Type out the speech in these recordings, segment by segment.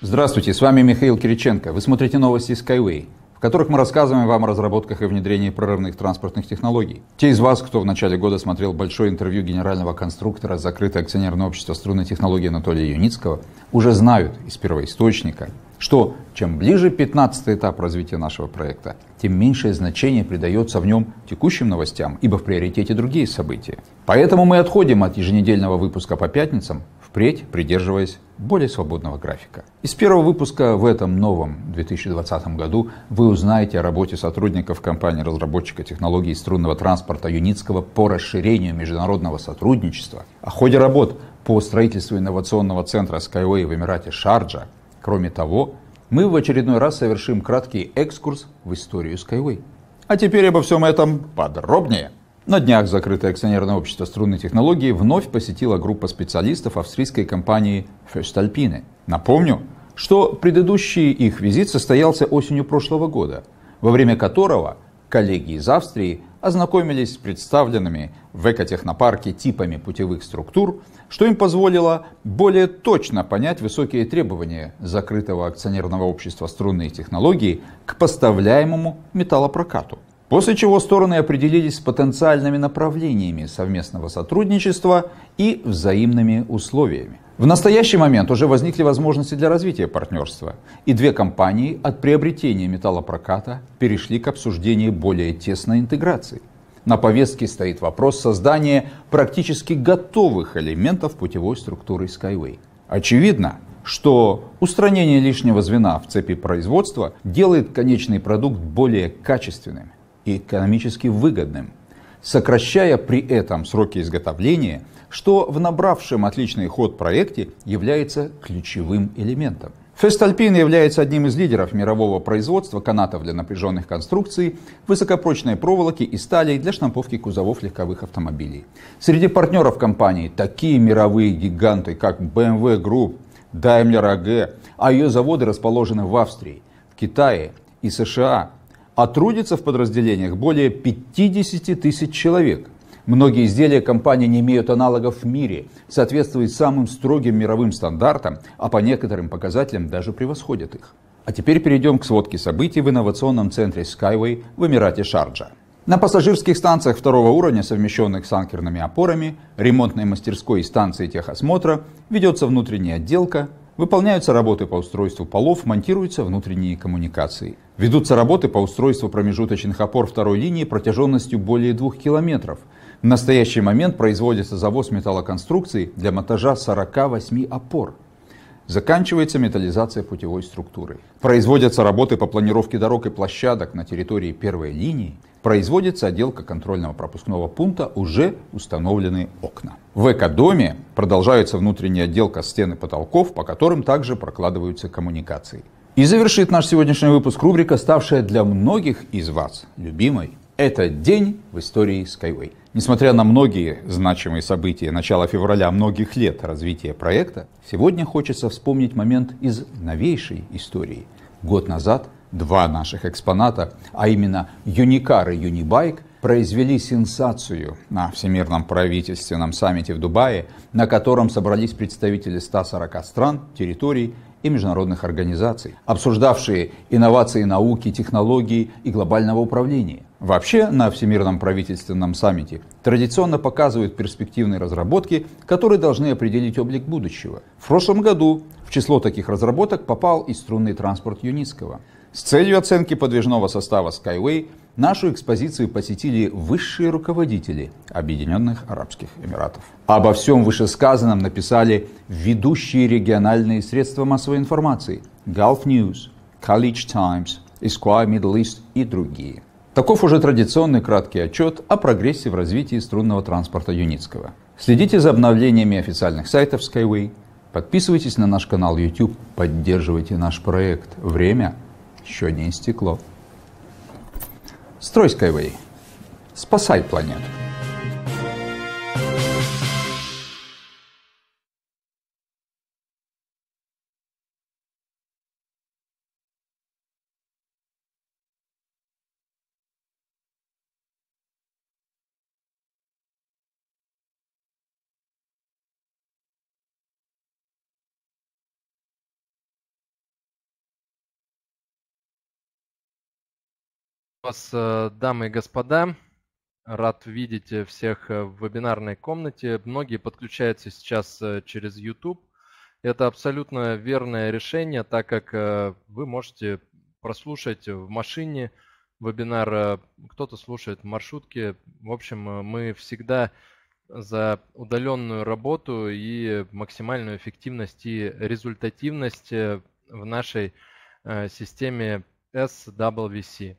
Здравствуйте, с вами Михаил Кириченко. Вы смотрите новости Skyway, в которых мы рассказываем вам о разработках и внедрении прорывных транспортных технологий. Те из вас, кто в начале года смотрел большое интервью генерального конструктора закрытое акционерное общество струнной технологии Анатолия Юницкого, уже знают из первоисточника, что чем ближе 15 этап развития нашего проекта, тем меньшее значение придается в нем текущим новостям, ибо в приоритете другие события. Поэтому мы отходим от еженедельного выпуска по пятницам впредь придерживаясь более свободного графика. Из первого выпуска в этом новом 2020 году вы узнаете о работе сотрудников компании-разработчика технологий струнного транспорта Юницкого по расширению международного сотрудничества, о ходе работ по строительству инновационного центра Skyway в Эмирате Шарджа. Кроме того, мы в очередной раз совершим краткий экскурс в историю Skyway. А теперь обо всем этом подробнее. На днях закрытое акционерное общество струнной технологии вновь посетила группа специалистов австрийской компании Festalpine. Напомню, что предыдущий их визит состоялся осенью прошлого года, во время которого коллеги из Австрии ознакомились с представленными в экотехнопарке типами путевых структур, что им позволило более точно понять высокие требования закрытого акционерного общества струнные технологии к поставляемому металлопрокату. После чего стороны определились с потенциальными направлениями совместного сотрудничества и взаимными условиями. В настоящий момент уже возникли возможности для развития партнерства, и две компании от приобретения металлопроката перешли к обсуждению более тесной интеграции. На повестке стоит вопрос создания практически готовых элементов путевой структуры Skyway. Очевидно, что устранение лишнего звена в цепи производства делает конечный продукт более качественным и экономически выгодным, сокращая при этом сроки изготовления, что в набравшем отличный ход проекте является ключевым элементом. Фестальпин является одним из лидеров мирового производства канатов для напряженных конструкций, высокопрочной проволоки и стали для штамповки кузовов легковых автомобилей. Среди партнеров компании такие мировые гиганты, как BMW Group, Daimler AG, а, а ее заводы расположены в Австрии, в Китае и США, а трудится в подразделениях более 50 тысяч человек. Многие изделия компании не имеют аналогов в мире, соответствуют самым строгим мировым стандартам, а по некоторым показателям даже превосходят их. А теперь перейдем к сводке событий в инновационном центре Skyway в Эмирате Шарджа. На пассажирских станциях второго уровня, совмещенных с анкерными опорами, ремонтной мастерской и станции техосмотра, ведется внутренняя отделка, Выполняются работы по устройству полов, монтируются внутренние коммуникации. Ведутся работы по устройству промежуточных опор второй линии протяженностью более двух километров. В настоящий момент производится завоз металлоконструкций для монтажа 48 опор. Заканчивается металлизация путевой структуры. Производятся работы по планировке дорог и площадок на территории первой линии производится отделка контрольного пропускного пункта уже установлены окна. В экодоме продолжается внутренняя отделка стен и потолков, по которым также прокладываются коммуникации. И завершит наш сегодняшний выпуск рубрика, ставшая для многих из вас любимой. Это день в истории Skyway. Несмотря на многие значимые события начала февраля а многих лет развития проекта, сегодня хочется вспомнить момент из новейшей истории. Год назад два наших экспоната, а именно Юникар и Юнибайк, произвели сенсацию на Всемирном правительственном саммите в Дубае, на котором собрались представители 140 стран, территорий и международных организаций, обсуждавшие инновации науки, технологии и глобального управления. Вообще на Всемирном правительственном саммите традиционно показывают перспективные разработки, которые должны определить облик будущего. В прошлом году в число таких разработок попал и струнный транспорт Юницкого – с целью оценки подвижного состава Skyway нашу экспозицию посетили высшие руководители Объединенных Арабских Эмиратов. Обо всем вышесказанном написали ведущие региональные средства массовой информации Gulf News, College Times, Esquire Middle East и другие. Таков уже традиционный краткий отчет о прогрессе в развитии струнного транспорта Юницкого. Следите за обновлениями официальных сайтов Skyway, подписывайтесь на наш канал YouTube, поддерживайте наш проект. Время – що не істекло. Стройськай ви, спасай планету. вас, э, дамы и господа. Рад видеть э, всех э, в вебинарной комнате. Многие подключаются сейчас через YouTube. Это абсолютно верное решение, так как вы можете прослушать в машине вебинар, кто-то слушает в маршрутке. В общем, мы всегда за удаленную работу и максимальную эффективность и результативность в нашей системе SWC.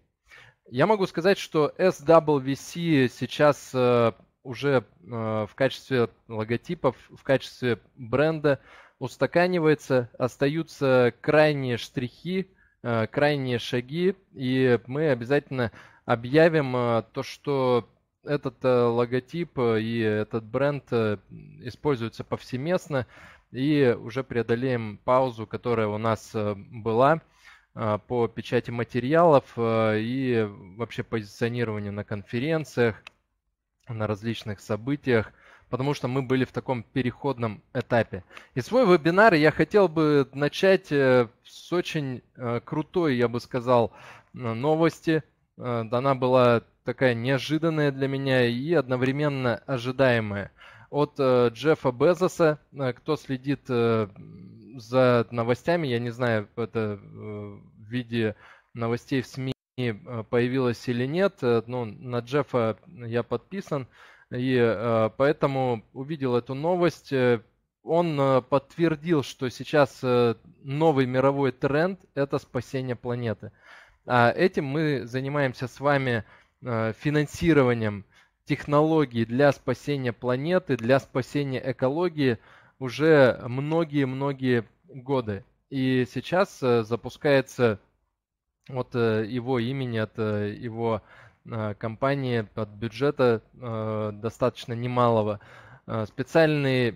Я могу сказать, что SWC сейчас э, уже э, в качестве логотипов, в качестве бренда устаканивается, остаются крайние штрихи, э, крайние шаги, и мы обязательно объявим то, что этот логотип и этот бренд используются повсеместно, и уже преодолеем паузу, которая у нас была. А, по печати материалов а, и вообще позиционированию на конференциях, на различных событиях, потому что мы были в таком переходном этапе. И свой вебинар я хотел бы начать э, с очень э, крутой, я бы сказал, новости. Э, она была такая неожиданная для меня и одновременно ожидаемая. От Джеффа Безоса, кто следит за новостями, я не знаю, это э, в виде новостей в СМИ э, появилось или нет, э, но ну, на Джеффа я подписан, и поэтому увидел эту новость. Он подтвердил, что сейчас новый мировой тренд – это спасение планеты. А этим мы занимаемся с вами финансированием технологий для спасения планеты, для спасения экологии – уже многие-многие годы. И сейчас э, запускается от э, его имени, от э, его компании, от бюджета достаточно немалого, специальный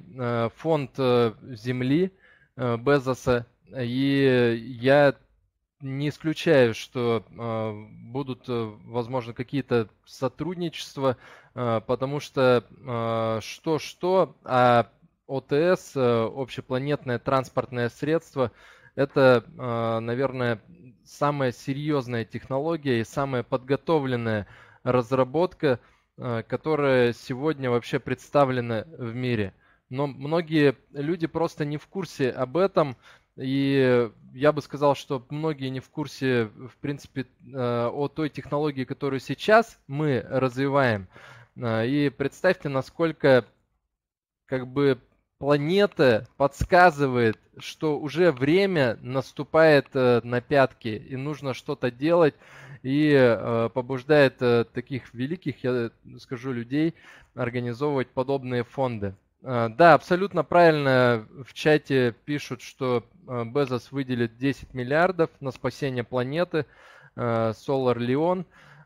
фонд земли Безоса. И я не исключаю, что будут, возможно, какие-то сотрудничества, потому что что-что, а ОТС, э, общепланетное транспортное средство, это, э, наверное, самая серьезная технология и самая подготовленная разработка, э, которая сегодня вообще представлена в мире. Но многие люди просто не в курсе об этом, и я бы сказал, что многие не в курсе, в принципе, о той технологии, которую сейчас мы развиваем. И представьте, насколько как бы планета подсказывает, что уже время наступает э, на пятки и нужно что-то делать и э, побуждает э, таких великих, я скажу, людей организовывать подобные фонды. Да, абсолютно правильно в чате пишут, что Безос выделит 10 миллиардов на спасение планеты Solar Leon.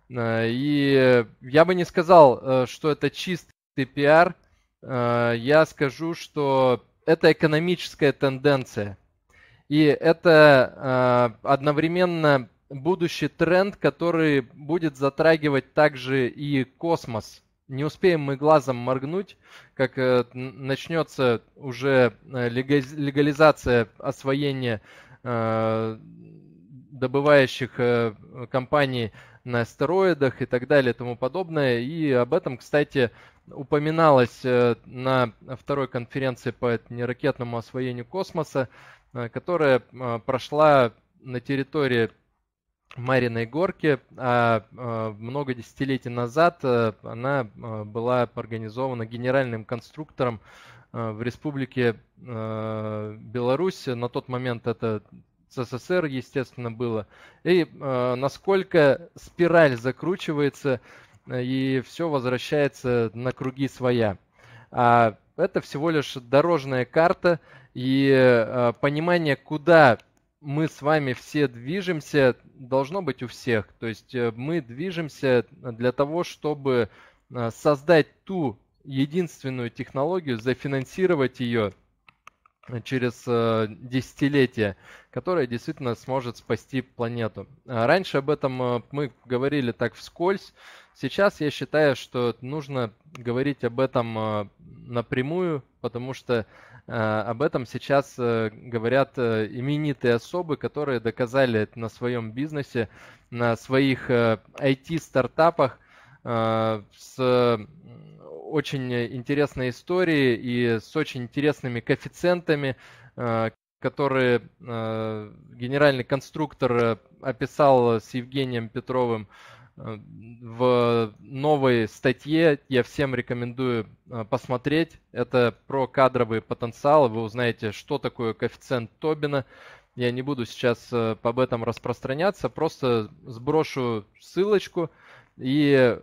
И я бы не сказал, что это чистый пиар – Э, я скажу, что это экономическая тенденция. И это э, одновременно будущий тренд, который будет затрагивать также и космос. Не успеем мы глазом моргнуть, как э, начнется уже легализация освоения добывающих компаний на астероидах и так далее и тому подобное. И об этом, кстати, упоминалось э, на второй конференции по неракетному освоению космоса, э, которая э, прошла на территории Мариной горки, а много десятилетий назад она была организована генеральным конструктором в Республике Беларусь. На тот момент это СССР, естественно, было. И э, насколько спираль закручивается э, и все возвращается на круги своя. А это всего лишь дорожная карта и э, понимание, куда мы с вами все движемся, должно быть у всех. То есть э, мы движемся для того, чтобы э, создать ту единственную технологию, зафинансировать ее – Э, через э, десятилетия, которая действительно сможет спасти планету. А раньше об этом э, мы говорили так вскользь. Сейчас я считаю, что нужно говорить об этом напрямую, потому что об этом сейчас говорят именитые особы, которые доказали на своем бизнесе, на своих IT-стартапах с очень э, интересные истории и с очень интересными коэффициентами, э, которые э, генеральный конструктор описал с Евгением Петровым в новой статье. Я всем рекомендую посмотреть. Это про кадровый потенциал. Вы узнаете, что такое коэффициент Тобина. Я не буду сейчас об этом распространяться, просто сброшу ссылочку. И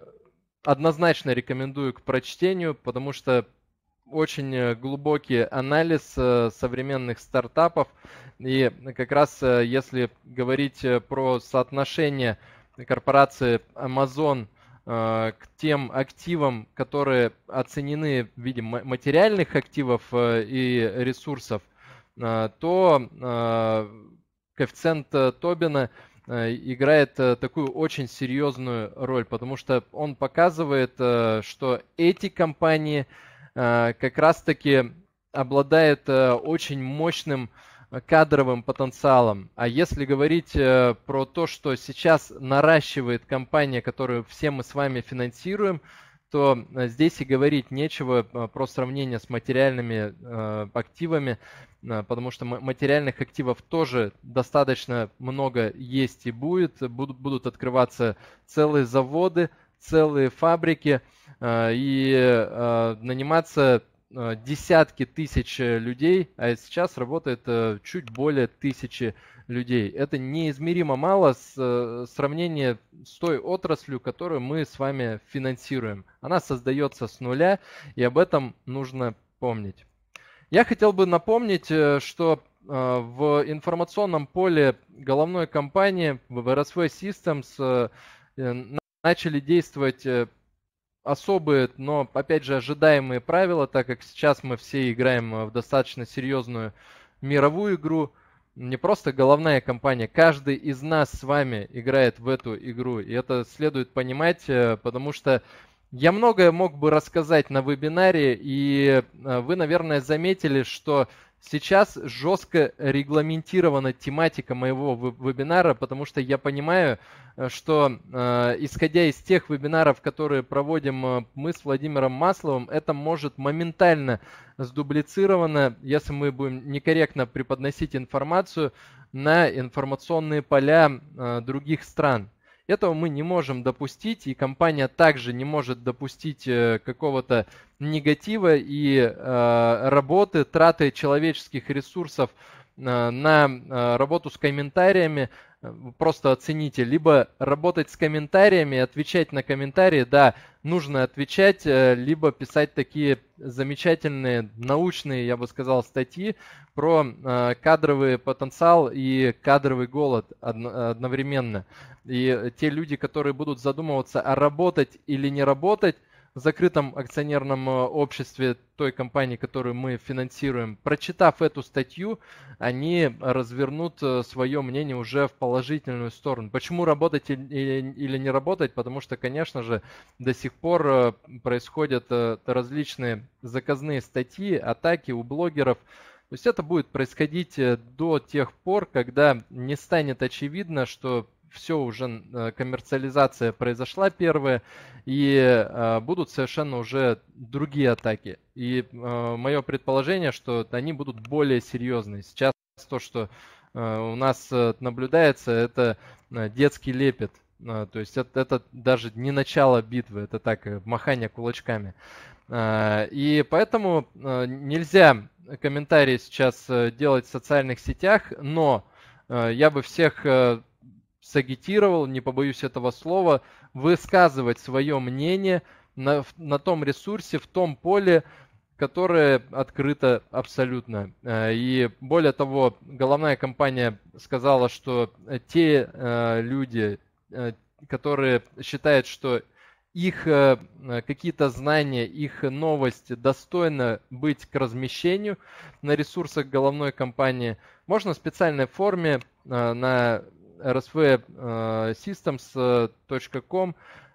однозначно рекомендую к прочтению, потому что очень э, глубокий анализ э, современных стартапов. И как раз э, если говорить про соотношение корпорации Amazon к тем активам, которые оценены в виде материальных активов и ресурсов, то коэффициент Тобина – Э, играет э, такую очень серьезную роль, потому что он показывает, э, что эти компании как раз-таки обладают очень мощным кадровым потенциалом. А если говорить про то, что сейчас наращивает компания, которую все мы с вами финансируем, что э, здесь и говорить нечего а, про сравнение с материальными э, активами, а, потому что материальных активов тоже достаточно много есть и будет. Будут, будут открываться целые заводы, целые фабрики а, и наниматься десятки тысяч э, людей, а сейчас работает чуть более тысячи людей людей. Это неизмеримо мало с э, сравнение с той отраслью, которую мы с вами финансируем. Она создается с нуля, и об этом нужно помнить. Я хотел бы напомнить, э, что э, в информационном поле головной компании VRSV Systems начали действовать особые, но опять же ожидаемые правила, так как сейчас мы все играем в достаточно серьезную мировую игру – не просто головная компания, каждый из нас с вами играет в эту игру. И это следует понимать, э, потому что я многое мог бы рассказать на вебинаре, и э, вы, наверное, заметили, что сейчас жестко регламентирована тематика моего вебинара, потому что я понимаю, э, что э, исходя из тех вебинаров, которые проводим э, мы с Владимиром Масловым, это может моментально сдублицировано, если мы будем некорректно преподносить информацию на информационные поля других стран. Этого мы не можем допустить, и компания также не может допустить э, какого-то негатива и э, работы, траты человеческих ресурсов э, на э, работу с комментариями. Э, просто оцените, либо работать с комментариями, отвечать на комментарии, да, нужно отвечать, э, либо писать такие замечательные научные, я бы сказал, статьи про кадровый потенциал и кадровый голод одновременно. И э, те люди, которые будут задумываться, а работать или не работать, в закрытом акционерном э, обществе той компании, которую мы финансируем, прочитав эту статью, они развернут э, свое мнение уже в положительную сторону. Почему работать или не работать? Потому что, конечно же, до сих пор происходят различные заказные статьи, атаки у блогеров. То есть это будет происходить до тех пор, когда не станет очевидно, что все уже э, коммерциализация произошла первая, и э, будут совершенно уже другие атаки. И э, мое предположение, что они будут более серьезные. Сейчас то, что у нас наблюдается, это детский лепет. То есть это, это даже не начало битвы, это так, махание кулачками. И поэтому нельзя комментарии сейчас делать в социальных сетях, но я бы всех сагитировал, не побоюсь этого слова, высказывать свое мнение на, на том ресурсе, в том поле, которое открыто абсолютно. Э, и более того, головная компания сказала, что те э, люди, э, которые считают, что их какие-то знания, их новости достойны быть к размещению на ресурсах головной компании, можно в специальной форме на rsvsystems.com э,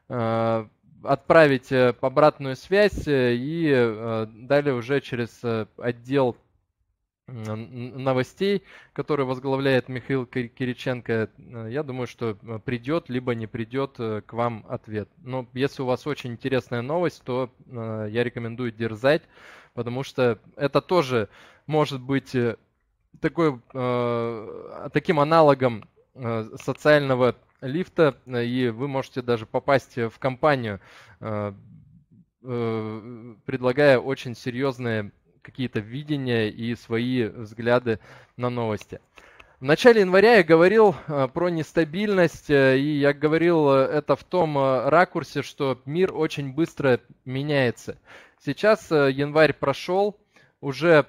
э, э, отправить обратную связь и далее уже через отдел новостей, который возглавляет Михаил Кириченко, я думаю, что придет, либо не придет к вам ответ. Но если у вас очень интересная новость, то я рекомендую дерзать, потому что это тоже может быть такой, таким аналогом Э, социального лифта, э, и вы можете даже попасть в компанию, э, предлагая очень серьезные какие-то видения и свои взгляды на новости. В начале января я говорил про нестабильность, и я говорил это в том ракурсе, что мир очень быстро меняется. Сейчас январь прошел, уже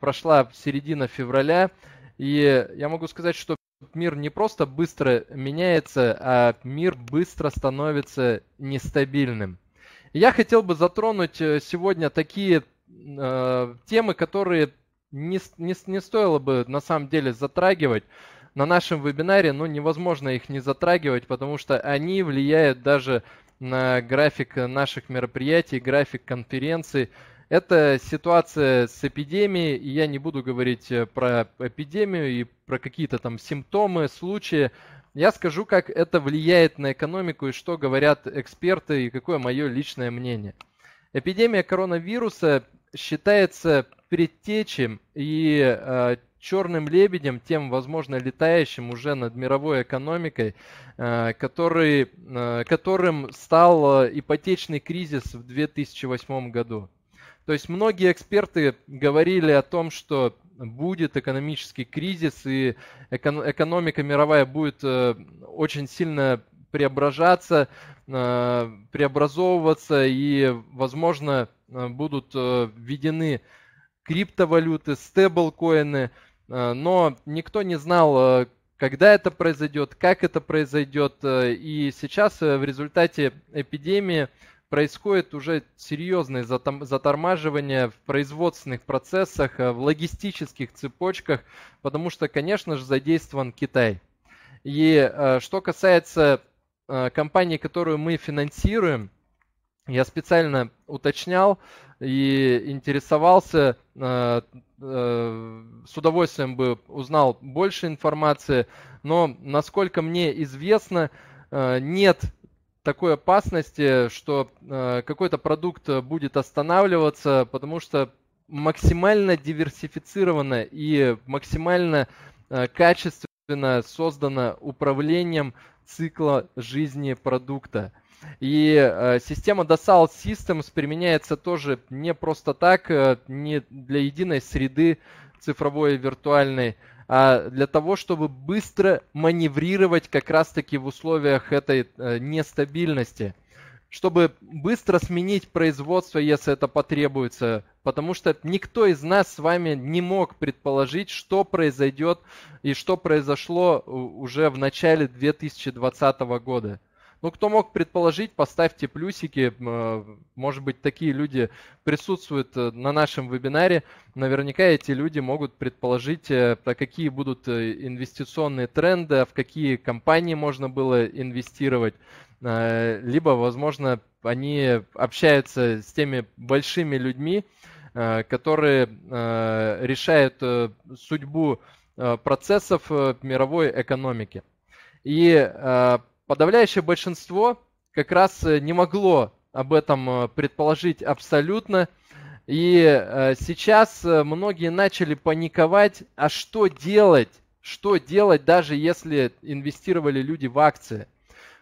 прошла середина февраля, и я могу сказать, что мир не просто быстро меняется, а мир быстро становится нестабильным. Я хотел бы затронуть э, сегодня такие э, темы, которые не, не, не стоило бы на самом деле затрагивать на нашем вебинаре, но ну, невозможно их не затрагивать, потому что они влияют даже на график наших мероприятий, график конференций, это ситуация с эпидемией, и я не буду говорить э, про эпидемию и про какие-то там симптомы, случаи. Я скажу, как это влияет на экономику и что говорят эксперты и какое мое личное мнение. Эпидемия коронавируса считается предтечем и э, черным лебедем, тем, возможно, летающим уже над мировой экономикой, э, который, э, которым стал э, ипотечный кризис в 2008 году. То есть многие эксперты говорили о том, что будет экономический кризис и экономика мировая будет э, очень сильно преображаться, э, преобразовываться и, возможно, э, будут введены криптовалюты, стеблкоины, но никто не знал, когда это произойдет, как это произойдет. И сейчас в результате эпидемии происходит уже серьезное затормаживание в производственных процессах, э, в логистических цепочках, потому что, конечно же, задействован Китай. И э, что касается э, компании, которую мы финансируем, я специально уточнял и интересовался, с удовольствием бы узнал больше информации, но, насколько мне известно, нет такой опасности, что э, какой-то продукт будет останавливаться, потому что максимально диверсифицировано и максимально э, качественно создано управлением цикла жизни продукта. И э, система Dassault Systems применяется тоже не просто так, э, не для единой среды цифровой и виртуальной, а, для того, чтобы быстро маневрировать как раз-таки в условиях этой э, нестабильности чтобы быстро сменить производство, если это потребуется, потому что никто из нас с вами не мог предположить, что произойдет и что произошло уже в начале 2020 года. Ну, кто мог предположить, поставьте плюсики. Э, может быть, такие люди присутствуют э, на нашем вебинаре. Наверняка эти люди могут предположить, э, какие будут инвестиционные тренды, а в какие компании можно было инвестировать. Либо, возможно, они общаются с теми большими людьми, которые решают судьбу процессов мировой экономики. И подавляющее большинство как раз э, не могло об этом э, предположить абсолютно. И э, сейчас многие начали паниковать, а что делать? Что делать, даже если инвестировали люди в акции?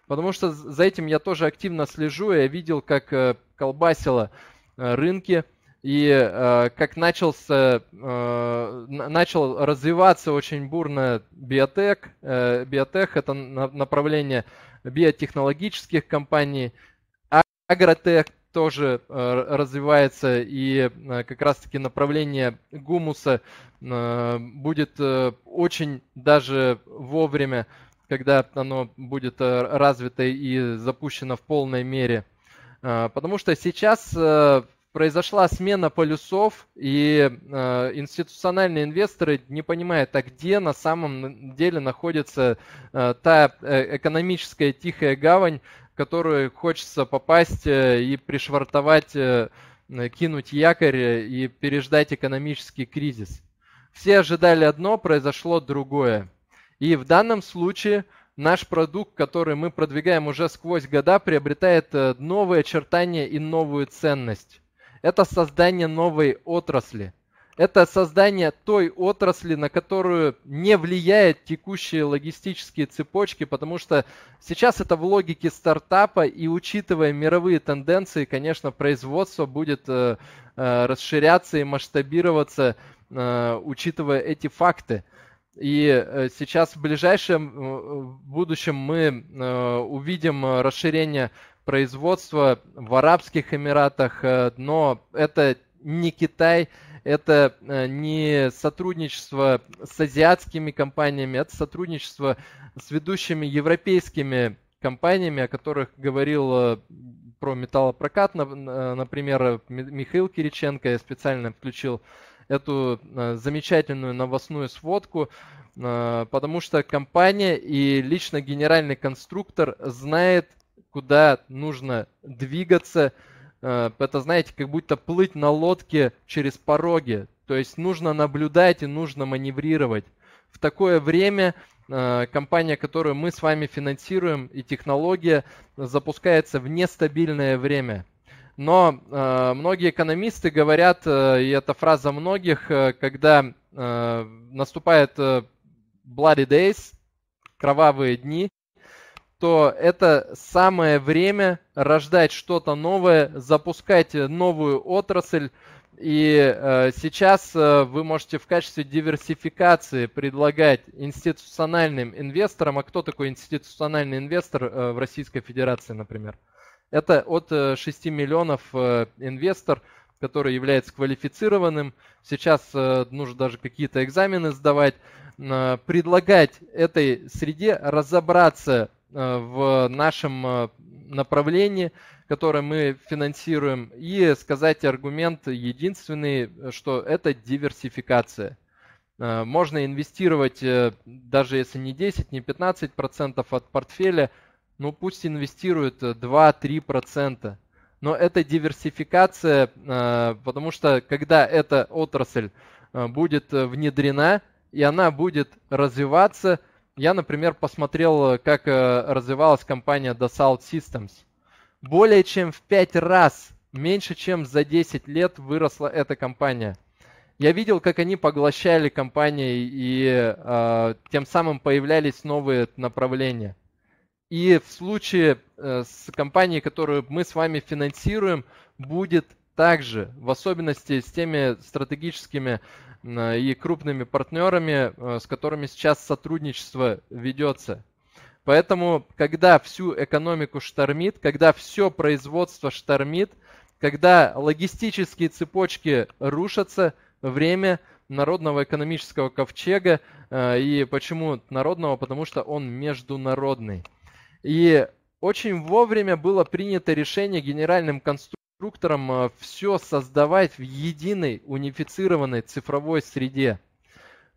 Потому что за этим я тоже активно слежу. Я видел, как колбасило рынки – и э, как начался, э, начал развиваться очень бурно биотек э, биотех это на, направление биотехнологических компаний, а, агротех тоже э, развивается, и э, как раз-таки направление гумуса э, будет э, очень даже вовремя, когда оно будет э, развито и запущено в полной мере. Э, потому что сейчас э, произошла смена полюсов, и э, институциональные инвесторы не понимают, а где на самом деле находится э, та э, экономическая тихая гавань, в которую хочется попасть э, и пришвартовать, э, кинуть якорь э, и переждать экономический кризис. Все ожидали одно, произошло другое. И в данном случае наш продукт, который мы продвигаем уже сквозь года, приобретает э, новые очертания и новую ценность. Это создание новой отрасли. Это создание той отрасли, на которую не влияют текущие логистические цепочки, потому что сейчас это в логике стартапа, и учитывая мировые тенденции, конечно, производство будет э, э расширяться и масштабироваться, э, учитывая эти факты. И э, сейчас в ближайшем э, будущем мы увидим расширение производство в Арабских Эмиратах, э, но это не Китай, это э, не сотрудничество с азиатскими компаниями, это сотрудничество с ведущими европейскими компаниями, о которых говорил э, про металлопрокат, например, Михаил Кириченко, я специально включил эту замечательную новостную сводку, потому что компания и лично генеральный конструктор знает куда нужно двигаться. Э, это, знаете, как будто плыть на лодке через пороги. То есть нужно наблюдать и нужно маневрировать. В такое время э, компания, которую мы с вами финансируем, и технология запускается в нестабильное время. Но э, многие экономисты говорят, э, и это фраза многих, э, когда э, наступает э, bloody days, кровавые дни, то это самое время рождать что-то новое, запускать новую отрасль. И э, сейчас э, вы можете в качестве диверсификации предлагать институциональным инвесторам. А кто такой институциональный инвестор э, в Российской Федерации, например? Это от э, 6 миллионов э, инвестор, который является квалифицированным. Сейчас э, нужно даже какие-то экзамены сдавать. Э, предлагать этой среде разобраться Э, в нашем э, направлении, которое мы финансируем, и сказать аргумент единственный, что это диверсификация. Э, можно инвестировать, даже если не 10, не 15 процентов от портфеля, ну пусть инвестируют 2-3 процента. Но это диверсификация, потому что когда эта отрасль будет внедрена и она будет развиваться – я, например, посмотрел, как э, развивалась компания Dassault Systems. Более чем в 5 раз, меньше чем за 10 лет выросла эта компания. Я видел, как они поглощали компании и э, тем самым появлялись новые направления. И в случае э, с компанией, которую мы с вами финансируем, будет также, в особенности с теми стратегическими Э, и крупными партнерами, э, с которыми сейчас сотрудничество ведется. Поэтому, когда всю экономику штормит, когда все производство штормит, когда логистические цепочки рушатся, время народного экономического ковчега. Э, и почему народного? Потому что он международный. И очень вовремя было принято решение генеральным конструктором конструкторам э, все создавать в единой унифицированной цифровой среде.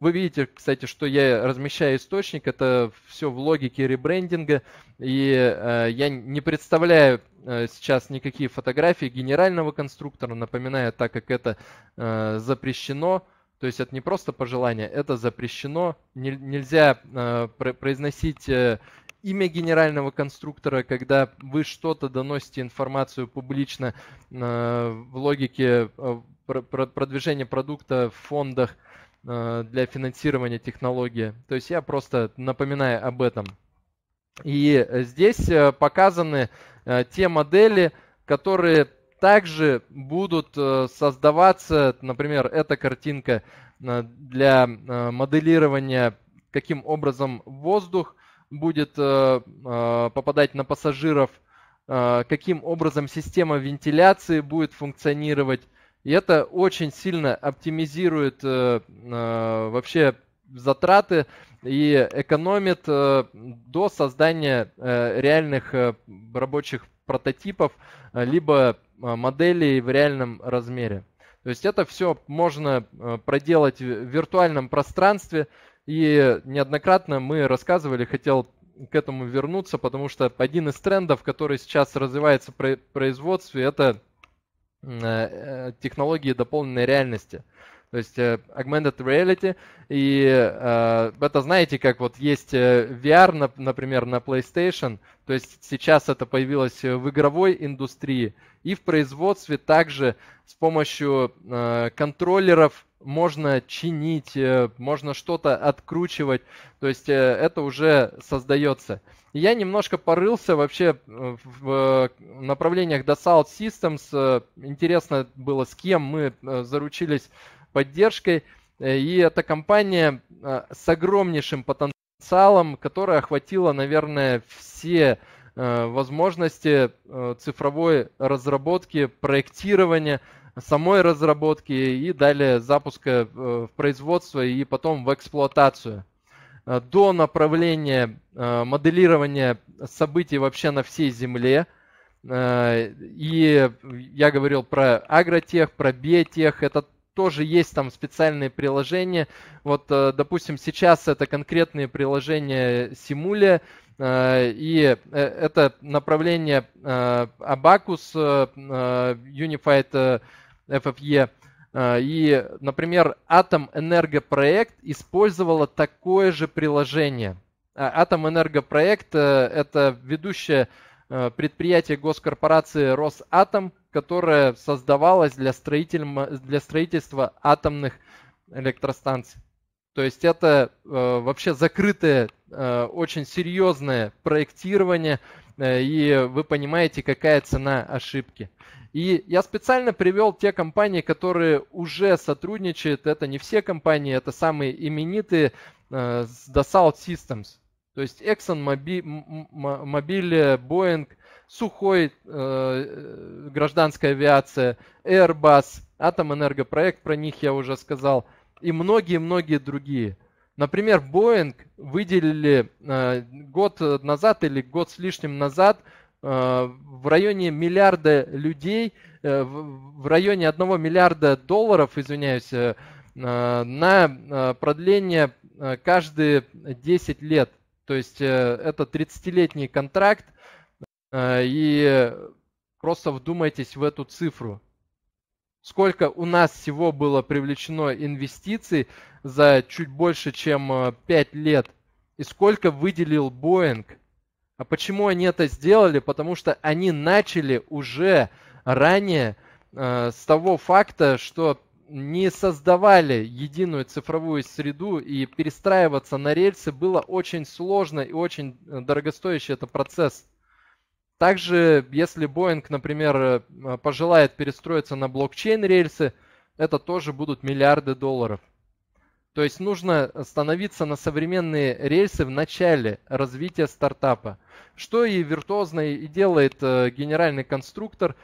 Вы видите, кстати, что я размещаю источник, это все в логике ребрендинга, и э, я не представляю э, сейчас никакие фотографии генерального конструктора, напоминаю, так как это э, запрещено, то есть это не просто пожелание, это запрещено, не, нельзя э, произносить э, имя генерального конструктора, когда вы что-то доносите информацию публично э, в логике э, продвижения продукта в фондах э, для финансирования технологии. То есть я просто напоминаю об этом. И здесь показаны те модели, которые также будут создаваться, например, эта картинка для моделирования, каким образом воздух – будет э, э, попадать на пассажиров, э, каким образом система вентиляции будет функционировать. И это очень сильно оптимизирует вообще затраты и экономит до создания реальных рабочих прототипов, либо моделей в реальном размере. То есть это все можно проделать в виртуальном пространстве, и неоднократно мы рассказывали, хотел к этому вернуться, потому что один из трендов, который сейчас развивается в производстве, это э, э, технологии дополненной реальности. То есть э, augmented reality. И э, это знаете, как вот есть э, VR, например, на PlayStation. То есть сейчас это появилось в игровой индустрии. И в производстве также с помощью контроллеров можно чинить, можно что-то откручивать. То есть это уже создается. Я немножко порылся вообще в направлениях до Sound Systems. Интересно было, с кем мы заручились поддержкой. Э, и эта компания э, с огромнейшим потенциалом, которая охватила, наверное, все э, возможности цифровой разработки, проектирования, самой разработки и далее запуска в производство и потом в эксплуатацию. До направления моделирования событий вообще на всей Земле. И я говорил про агротех, про биотех. Это тоже есть там специальные приложения. Вот, э, допустим, сейчас это конкретные приложения Симулия, э, и э, это направление Abacus Unified FFE. И, например, Атомэнергопроект использовала такое же приложение. Атомэнергопроект – это ведущее предприятие госкорпорации Росатом, которая создавалась для, для строительства атомных электростанций. То есть это э, вообще закрытое, э, очень серьезное проектирование, э, и вы понимаете, какая цена ошибки. И я специально привел те компании, которые уже сотрудничают. Это не все компании, это самые именитые э, The South Systems. То есть ExxonMobil, Mobil, Boeing, сухой, э, э, гражданская авиация, Airbus, Атомэнергопроект, про них я уже сказал, и многие-многие другие. Например, Boeing выделили э, год назад или год с лишним назад э, в районе миллиарда людей, э, в, в районе 1 миллиарда долларов, извиняюсь, э, э на э, продление каждые 10 лет. То есть это 30-летний контракт – Э, и просто вдумайтесь в эту цифру. Сколько у нас всего было привлечено инвестиций за чуть больше, чем 5 э, лет. И сколько выделил Боинг. А почему они это сделали? Потому что они начали уже ранее э, с того факта, что не создавали единую цифровую среду и перестраиваться на рельсы было очень сложно и очень э, дорогостоящий это процесс. Также, если Boeing, например, э, э, пожелает перестроиться на блокчейн-рельсы, это тоже будут миллиарды долларов. То есть нужно становиться на современные рельсы в начале развития стартапа, что и виртуозно и делает э, генеральный конструктор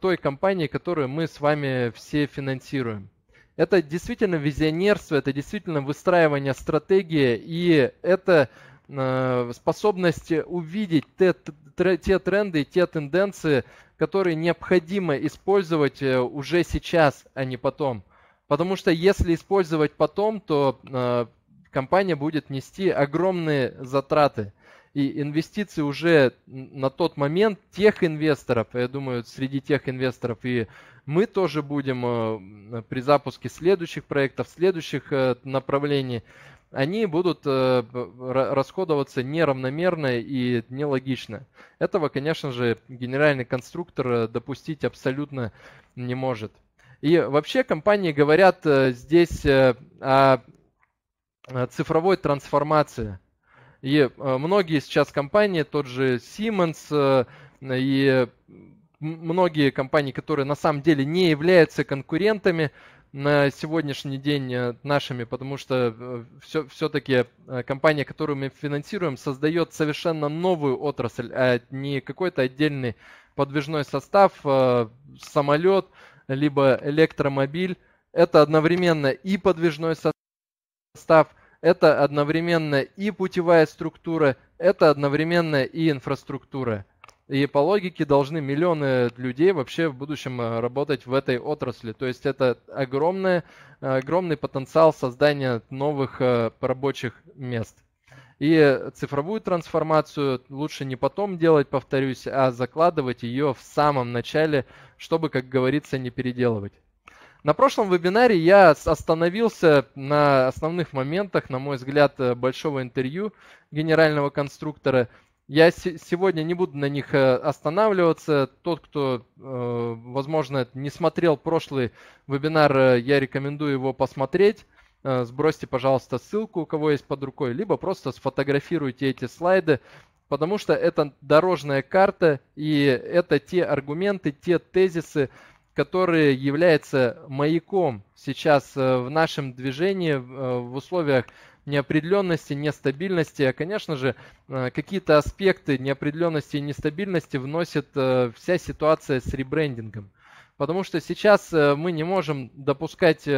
той компании, которую мы с вами все финансируем. Это действительно визионерство, это действительно выстраивание стратегии, и это способность увидеть те тренды, те тенденции, которые необходимо использовать э, уже сейчас, а не потом. Потому что если использовать потом, то э, компания будет нести огромные затраты. И инвестиции уже на тот момент тех инвесторов, я думаю, среди тех инвесторов и мы тоже будем э, при запуске следующих проектов, следующих э, направлений они будут э, расходоваться неравномерно и нелогично. Этого, конечно же, генеральный конструктор э, допустить абсолютно не может. И вообще компании говорят э, здесь о цифровой трансформации. И многие сейчас компании, тот же Siemens и многие компании, которые на самом деле не являются конкурентами, на сегодняшний день э, нашими, потому что все, э, все-таки э, компания, которую мы финансируем, создает совершенно новую отрасль, а не какой-то отдельный подвижной состав, самолет, либо электромобиль. Это одновременно и подвижной состав, это одновременно и путевая структура, это одновременно и инфраструктура. И по логике должны миллионы людей вообще в будущем э, работать в этой отрасли. То есть это огромное, огромный потенциал создания новых э, рабочих мест. И цифровую трансформацию лучше не потом делать, повторюсь, а закладывать ее в самом начале, чтобы, как говорится, не переделывать. На прошлом вебинаре я остановился на основных моментах, на мой взгляд, э, большого интервью генерального конструктора – я сегодня не буду на них э, останавливаться. Тот, кто, э, возможно, не смотрел прошлый вебинар, э, я рекомендую его посмотреть. Сбросьте, пожалуйста, ссылку, у кого есть под рукой, либо просто сфотографируйте эти слайды, потому что это дорожная карта, и это те аргументы, те тезисы, которые являются маяком сейчас в нашем движении в условиях неопределенности, нестабильности. А, конечно же, э, какие-то аспекты неопределенности и нестабильности вносит э, вся ситуация с ребрендингом. Потому что сейчас э, мы не можем допускать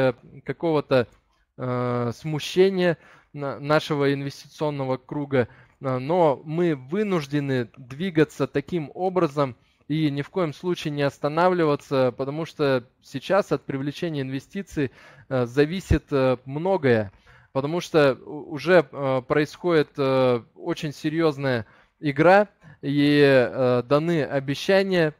какого-то смущения нашего инвестиционного круга, но мы вынуждены двигаться таким образом, и ни в коем случае не останавливаться, потому что сейчас от привлечения инвестиций зависит многое потому что уже э, происходит э, очень серьезная игра, и э, даны обещания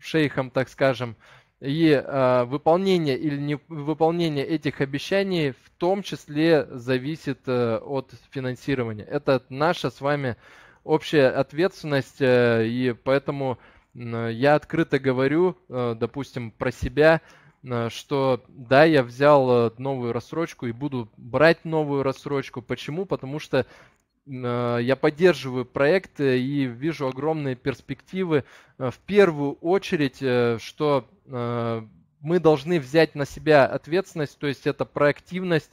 шейхам, так скажем, и э, выполнение или не выполнение этих обещаний в том числе зависит э, от финансирования. Это наша с вами общая ответственность, э, и поэтому э, я открыто говорю, э, допустим, про себя, Э, что да, я взял э, новую рассрочку и буду брать новую рассрочку. Почему? Потому что э, я поддерживаю проекты и вижу огромные перспективы. В первую очередь, что мы должны взять на себя ответственность, то есть это проактивность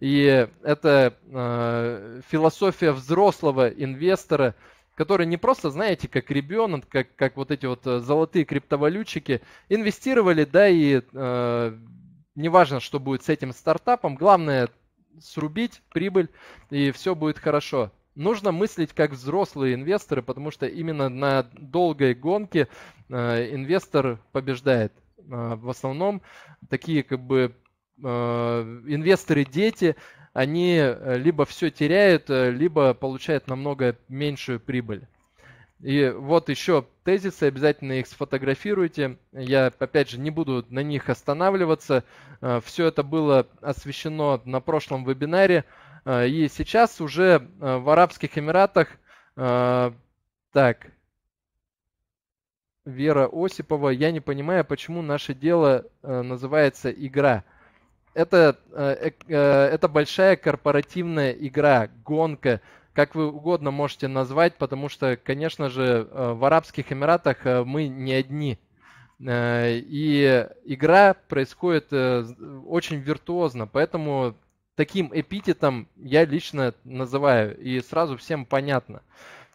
и это философия взрослого инвестора – которые не просто, знаете, как ребенок, как, как вот эти вот э, золотые криптовалютчики, инвестировали, да, и э, неважно, что будет с этим стартапом, главное срубить прибыль, и все будет хорошо. Нужно мыслить как взрослые инвесторы, потому что именно на долгой гонке э, инвестор побеждает. Э, в основном такие как бы э, инвесторы-дети, они э, либо все теряют, э, либо получают намного меньшую прибыль. И вот еще тезисы, обязательно их сфотографируйте. Я, опять же, не буду на них останавливаться. Э, все это было освещено на прошлом вебинаре. И сейчас уже в Арабских Эмиратах, так, Вера Осипова, я не понимаю, почему наше дело называется «Игра» это, э, э, это большая корпоративная игра, гонка, как вы угодно можете назвать, потому что, конечно же, э, в Арабских Эмиратах мы не одни. И игра происходит очень виртуозно, поэтому таким эпитетом я лично называю, и сразу всем понятно.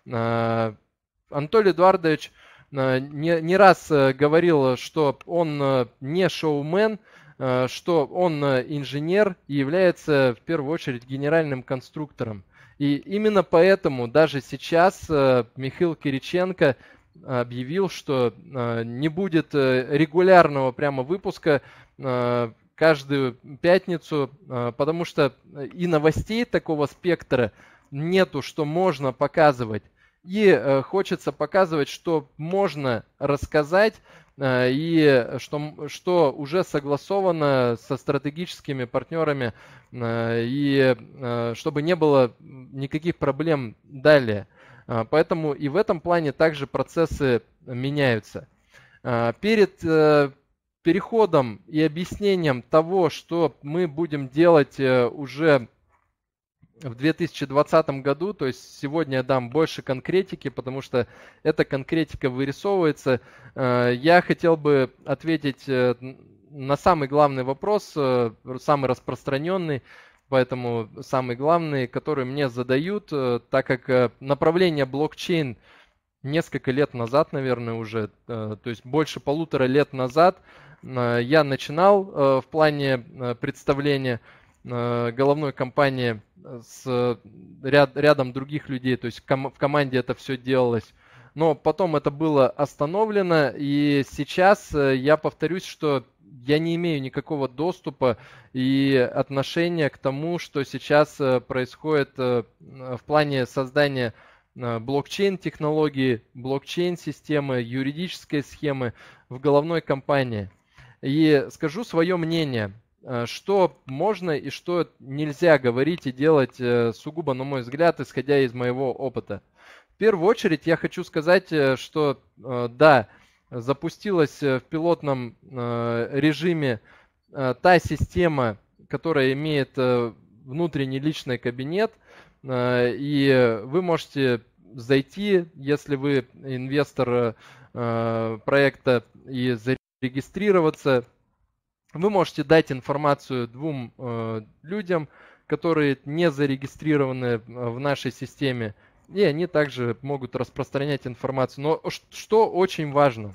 Анатолий Эдуардович не, не раз говорил, что он не шоумен, Э, что он э, инженер и является в первую очередь генеральным конструктором. И именно поэтому даже сейчас э, Михаил Кириченко объявил, что не будет регулярного прямо выпуска каждую пятницу, потому что и новостей такого спектра нету, что можно показывать. И хочется показывать, что можно рассказать, Э, и что, что уже согласовано со стратегическими партнерами, э, и э, чтобы не было никаких проблем далее. Поэтому и в этом плане также процессы меняются. Перед переходом и объяснением того, что мы будем делать уже в 2020 году, то есть сегодня я дам больше конкретики, потому что эта конкретика вырисовывается. Э, я хотел бы ответить э, на самый главный вопрос, э, самый распространенный, поэтому самый главный, который мне задают, так как направление блокчейн несколько лет назад, наверное, уже, то есть больше полутора лет назад я начинал в плане представления Э, головной компании э, с э, ряд, рядом других людей, то есть ком, в команде это все делалось. Но потом это было остановлено, и сейчас я повторюсь, что я не имею никакого доступа и отношения к тому, что сейчас происходит в плане создания блокчейн-технологии, блокчейн-системы, юридической схемы в головной компании. И скажу свое мнение – Э, что можно и что нельзя говорить и делать э, сугубо, на мой взгляд, исходя из моего опыта. В первую очередь я хочу сказать, э, что да, запустилась в пилотном режиме та система, которая имеет внутренний личный кабинет, и вы можете зайти, если вы инвестор проекта, и зарегистрироваться вы можете дать информацию двум э, людям, которые не зарегистрированы э, в нашей системе, и они также могут распространять информацию. Но что очень важно,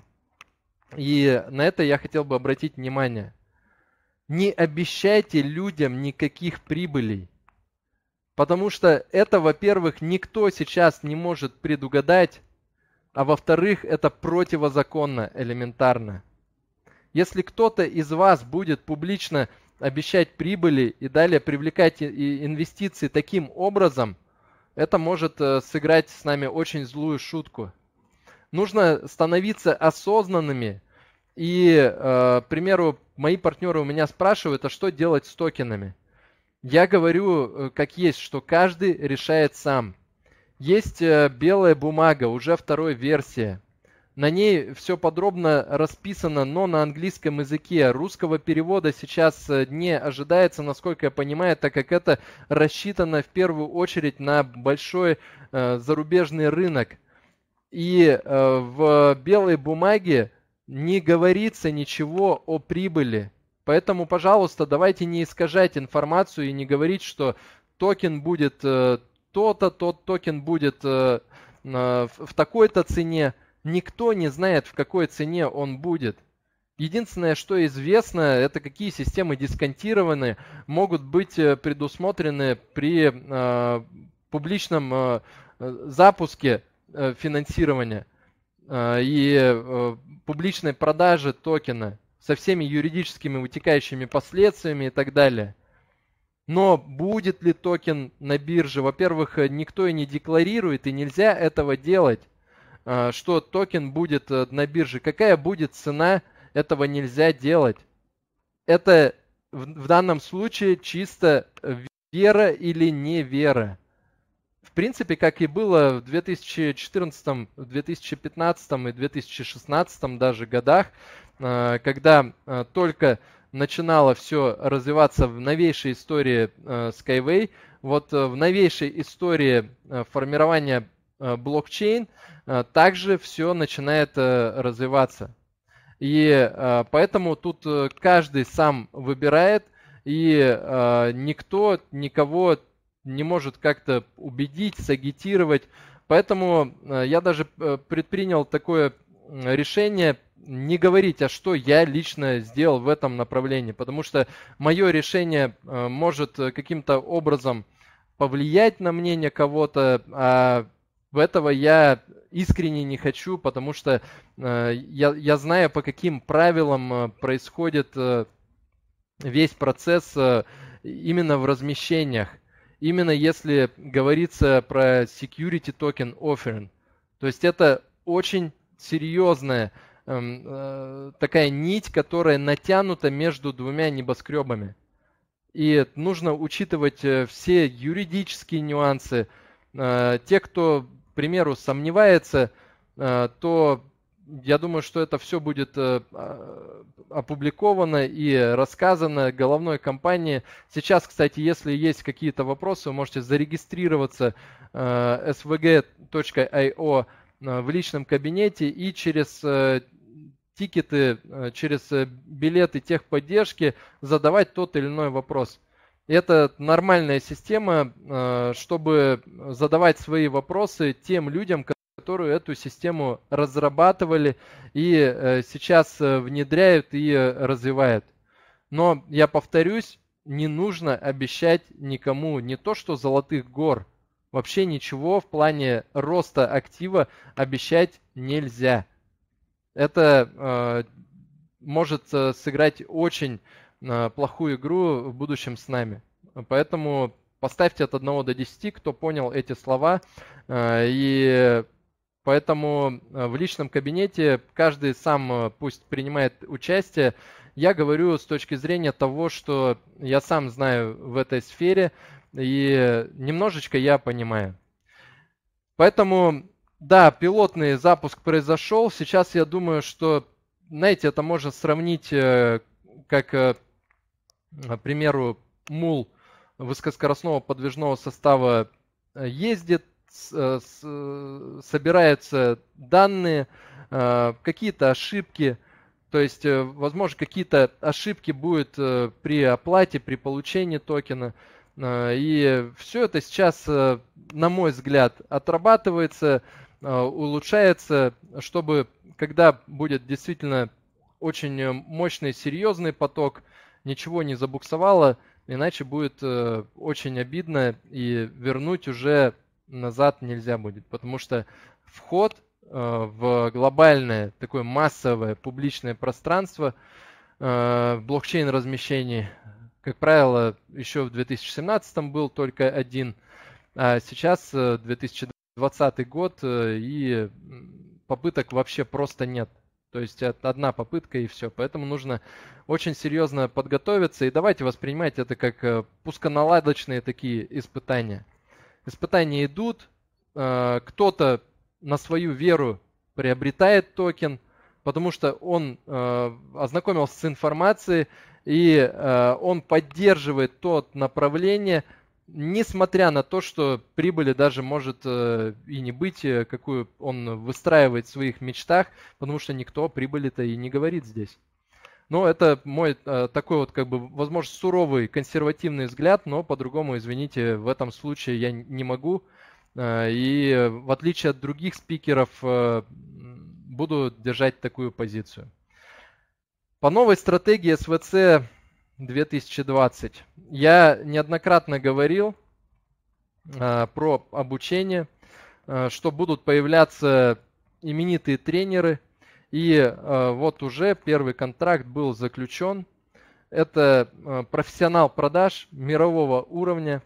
и на это я хотел бы обратить внимание, не обещайте людям никаких прибылей. Потому что это, во-первых, никто сейчас не может предугадать, а во-вторых, это противозаконно элементарно. Если кто-то из вас будет публично обещать прибыли и далее привлекать инвестиции таким образом, это может э, сыграть с нами очень злую шутку. Нужно становиться осознанными. И, э, к примеру, мои партнеры у меня спрашивают, а что делать с токенами? Я говорю, э, как есть, что каждый решает сам. Есть белая бумага, уже второй версия. На ней все подробно расписано, но на английском языке. Русского перевода сейчас э, не ожидается, насколько я понимаю, так как это рассчитано в первую очередь на большой э, зарубежный рынок. И э, в белой бумаге не говорится ничего о прибыли. Поэтому, пожалуйста, давайте не искажать информацию и не говорить, что токен будет э, то-то, тот токен будет э, э в такой-то цене. Никто не знает, в какой цене он будет. Единственное, что известно, это какие системы дисконтированы могут быть э, предусмотрены при э, публичном э, э, запуске э, финансирования э, и э, публичной продаже токена со всеми юридическими вытекающими последствиями и так далее. Но будет ли токен на бирже? Во-первых, никто и не декларирует, и нельзя этого делать. Э, что токен будет э, на бирже, какая будет цена, этого нельзя делать. Это в, данном случае чисто вера или не вера. В принципе, как и было в 2014, 2015 и 2016 даже годах, э, когда только начинало все развиваться в новейшей истории Skyway, вот в новейшей истории формирования блокчейн Э, также все начинает э, развиваться. И э, поэтому тут каждый сам выбирает, и никто никого не может как-то убедить, сагитировать. Поэтому я даже предпринял такое решение не говорить, а что я лично сделал в этом направлении, потому что мое решение может каким-то образом повлиять на мнение кого-то, а в этого я искренне не хочу, потому что э, я, я знаю, по каким правилам э, происходит э, весь процесс именно в размещениях. Именно если говорится про security token offering. То есть это очень серьезная эм, такая нить, которая натянута между двумя небоскребами. И нужно учитывать все юридические нюансы, те, кто примеру, сомневается, э, то я думаю, что это все будет э, а, опубликовано и рассказано головной компании. Сейчас, кстати, если есть какие-то вопросы, вы можете зарегистрироваться э, svg.io в личном кабинете и через тикеты, через билеты техподдержки задавать тот или иной вопрос. Это нормальная система, э, чтобы задавать свои вопросы тем людям, которые эту систему разрабатывали и э, сейчас э, внедряют и развивают. Но я повторюсь, не нужно обещать никому не то, что золотых гор, вообще ничего в плане роста актива обещать нельзя. Это э, может сыграть очень плохую игру в будущем с нами. Поэтому поставьте от 1 до 10, кто понял эти слова. Э, и поэтому э, в личном кабинете каждый сам э, пусть принимает участие. Я говорю с точки зрения того, что я сам знаю в этой сфере, и немножечко я понимаю. Поэтому, да, пилотный запуск произошел. Сейчас я думаю, что, знаете, это можно сравнить как к примеру, мул высокоскоростного подвижного состава э, ездит, с, э, э, собираются данные, какие-то ошибки, то есть, возможно, какие-то ошибки будут при оплате, при получении токена. И все это сейчас, на мой взгляд, отрабатывается, улучшается, чтобы когда будет действительно очень мощный, серьезный поток – ничего не забуксовало, иначе будет э, очень обидно и вернуть уже назад нельзя будет, потому что вход э, в глобальное такое массовое публичное пространство э, блокчейн размещений, как правило, еще в 2017 был только один, а сейчас 2020 э, год э, и попыток вообще просто нет. То есть это одна попытка и все. Поэтому нужно очень серьезно подготовиться и давайте воспринимать это как э, пусконаладочные такие испытания. Испытания идут, э, кто-то на свою веру приобретает токен, потому что он э, ознакомился с информацией, и он поддерживает то направление, несмотря на то, что прибыли даже может э, и не быть, э, какую он выстраивает в своих мечтах, потому что никто прибыли-то и не говорит здесь. Но ну, это мой э, такой вот, как бы, возможно, суровый, консервативный взгляд, но по-другому, извините, в этом случае я не могу. И в отличие от других спикеров, буду держать такую позицию. По новой стратегии СВЦ 2020. Я неоднократно говорил э, про обучение, э, что будут появляться именитые тренеры. И э, вот уже первый контракт был заключен. Это э, профессионал продаж мирового уровня.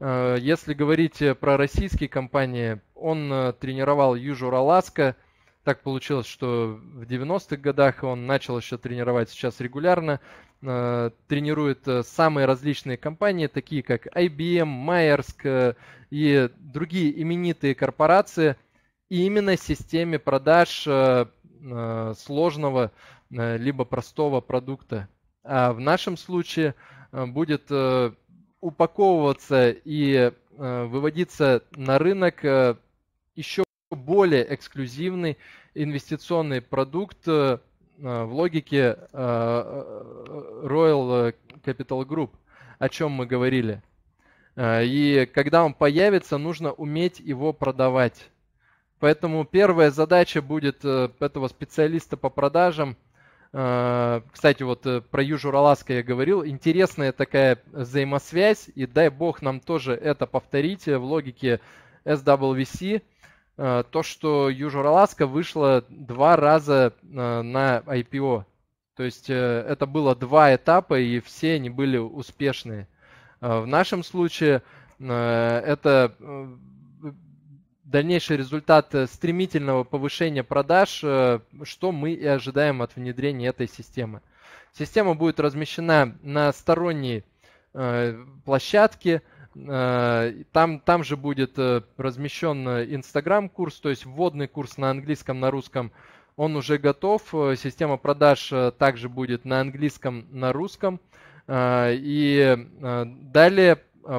Э, если говорить про российские компании, он э, тренировал Южур Аласка – так получилось, что в 90-х годах он начал еще тренировать сейчас регулярно. Э, тренирует э, самые различные компании, такие как IBM, Майерск э, и другие именитые корпорации. И именно системе продаж сложного либо простого продукта. А в нашем случае будет упаковываться и выводиться на рынок еще более эксклюзивный инвестиционный продукт э, э, в логике э, Royal Capital Group, о чем мы говорили. И когда он появится, нужно уметь его продавать. Поэтому первая задача будет этого специалиста по продажам. Кстати, вот про Южу Раласка я говорил. Интересная такая взаимосвязь. И дай бог нам тоже это повторить в логике SWC – Э, то, что Южураласка вышла два раза э, на IPO. То есть э, это было два этапа, и все они были успешные. В нашем случае это дальнейший результат стремительного повышения продаж, что мы и ожидаем от внедрения этой системы. Система будет размещена на сторонней площадке – Э, там, там же будет э, размещен э, Инстаграм-курс, то есть вводный курс на английском, на русском. Он уже готов. Система продаж также будет на английском, на русском. И далее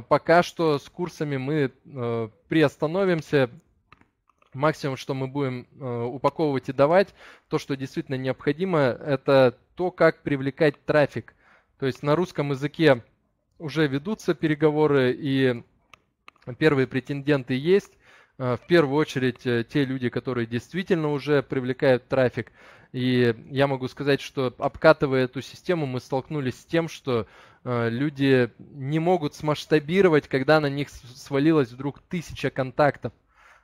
пока что с курсами мы приостановимся. Максимум, что мы будем упаковывать и давать, то, что действительно необходимо, это то, как привлекать трафик. То есть на русском языке уже ведутся переговоры, и первые претенденты есть. Э, в первую очередь э, те люди, которые действительно уже привлекают трафик. И я могу сказать, что обкатывая эту систему, мы столкнулись с тем, что э, люди не могут смасштабировать, когда на них свалилось вдруг тысяча контактов.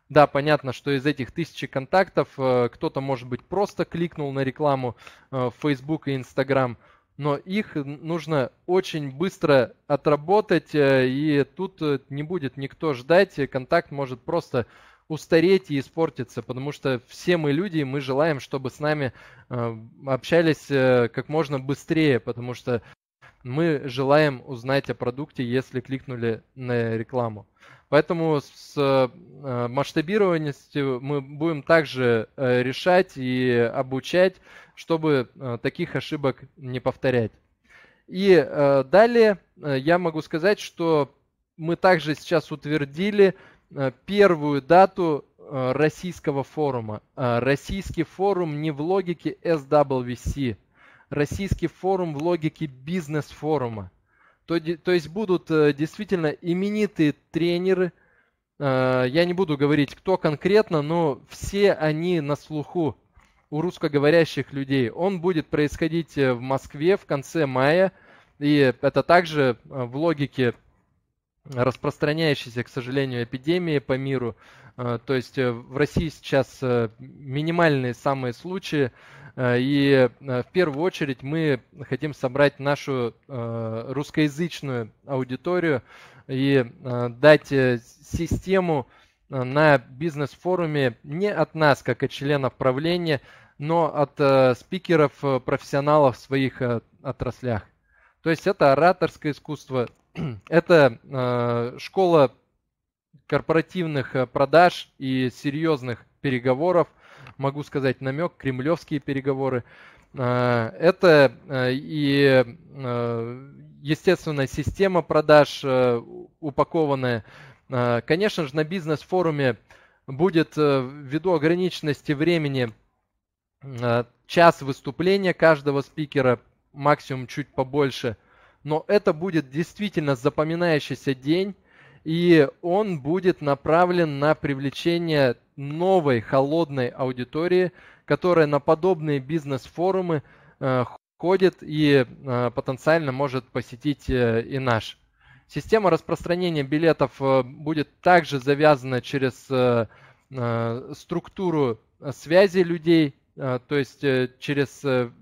Да, понятно, что из этих тысячи контактов кто-то, может быть, просто кликнул на рекламу в Facebook и Instagram – но их нужно очень быстро отработать, э, и тут э, не будет никто ждать, контакт может просто устареть и испортиться, потому что все мы люди, и мы желаем, чтобы с нами э, общались как можно быстрее, потому что мы желаем узнать о продукте, если кликнули на рекламу. Поэтому с э, масштабированностью мы будем также э, решать и обучать, чтобы э, таких ошибок не повторять. И далее я могу сказать, что мы также сейчас утвердили первую дату российского форума. Российский форум не в логике SWC, российский форум в логике бизнес-форума. То, то есть будут э, действительно именитые тренеры. Э, я не буду говорить, кто конкретно, но все они на слуху у русскоговорящих людей. Он будет происходить э, в Москве в конце мая. И это также в логике распространяющейся, к сожалению, эпидемии по миру. Э, то есть э, в России сейчас э, минимальные самые случаи, и в первую очередь мы хотим собрать нашу русскоязычную аудиторию и дать систему на бизнес-форуме не от нас, как от членов правления, но от спикеров, профессионалов в своих отраслях. То есть это ораторское искусство, это школа корпоративных э, продаж и серьезных переговоров, могу сказать намек, кремлевские переговоры, э, это э, и, естественно, система продаж упакованная. Конечно же, на бизнес-форуме будет ввиду ограниченности времени час выступления каждого спикера, максимум чуть побольше. Но это будет действительно запоминающийся день, и он будет направлен на привлечение новой холодной аудитории, которая на подобные бизнес-форумы э, ходит и э, потенциально может посетить э, и наш. Система распространения билетов будет также завязана через структуру связи людей, то есть через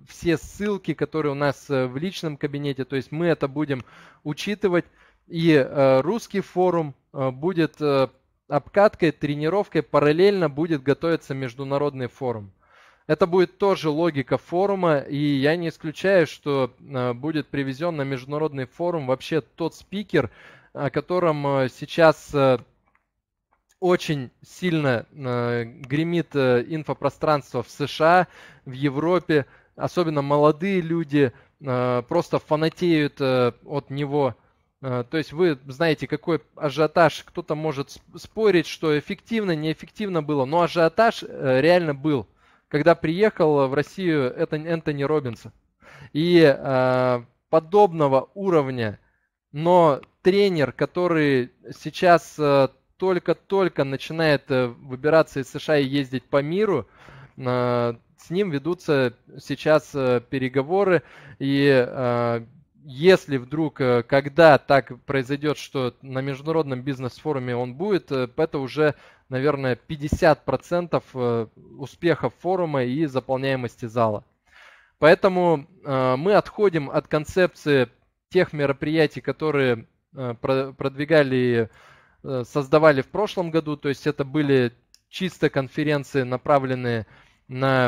все ссылки, которые у нас в личном кабинете. То есть мы это будем учитывать и э, русский форум э, будет э, обкаткой, тренировкой, параллельно будет готовиться международный форум. Это будет тоже логика форума, и я не исключаю, что будет привезен на международный форум вообще тот спикер, о котором сейчас очень сильно гремит инфопространство в США, в Европе, особенно молодые люди просто фанатеют от него. Э, то есть вы знаете, какой ажиотаж, кто-то может спорить, что эффективно, неэффективно было, но ажиотаж э, реально был, когда приехал в Россию это Энтони Робинс И э, подобного уровня, но тренер, который сейчас только-только начинает выбираться из США и ездить по миру, с ним ведутся сейчас переговоры, и если вдруг, э, когда так произойдет, что на международном бизнес-форуме он будет, э, это уже, наверное, 50% э, успехов форума и заполняемости зала. Поэтому мы отходим от концепции тех мероприятий, которые продвигали и создавали в прошлом году. То есть это были чисто конференции, направленные на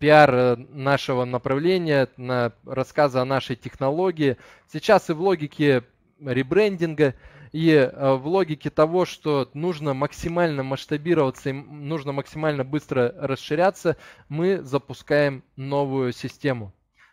пиар э, нашего направления, на рассказы о нашей технологии. Сейчас и в логике ребрендинга, и э, в логике того, что нужно максимально масштабироваться и нужно максимально быстро расширяться, мы запускаем новую систему.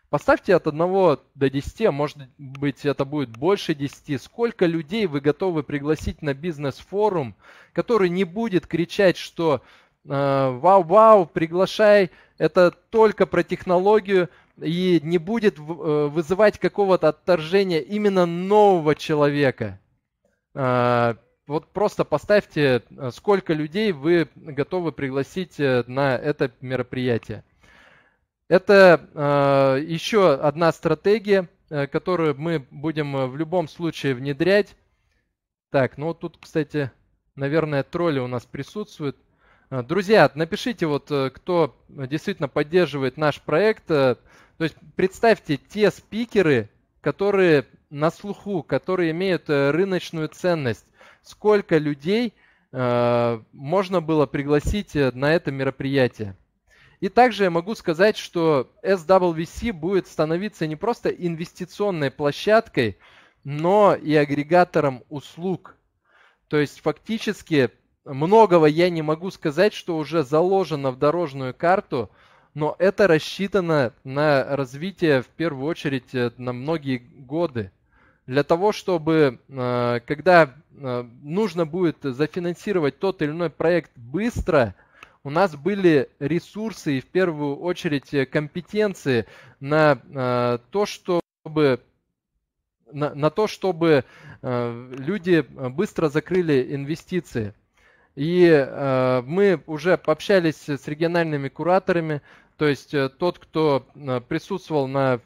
Поставьте от 1 до 10, а может быть это будет больше 10. Сколько людей вы готовы пригласить на бизнес-форум, который не будет кричать, что вау-вау, э, приглашай, это только про технологию и не будет э, вызывать какого-то отторжения именно нового человека. Э, вот просто поставьте, сколько людей вы готовы пригласить на это мероприятие. Это еще одна стратегия, которую мы будем в любом случае внедрять. Так, ну вот тут, кстати, наверное, тролли у нас присутствуют. Э, друзья, напишите, вот э, кто действительно поддерживает наш проект. Э, то есть представьте те спикеры, которые на слуху, которые имеют рыночную ценность. Сколько людей можно было пригласить на это мероприятие? И также я могу сказать, что SWC будет становиться не просто инвестиционной площадкой, но и агрегатором услуг. То есть фактически многого я не могу сказать, что уже заложено в дорожную карту, но это рассчитано на развитие в первую очередь э, на многие годы. Для того, чтобы э, когда э, нужно будет зафинансировать тот или иной проект быстро, у нас были ресурсы и в первую очередь компетенции на то, чтобы на, на то, чтобы люди быстро закрыли инвестиции. И э, мы уже пообщались с региональными кураторами, то есть э, тот, кто э, присутствовал на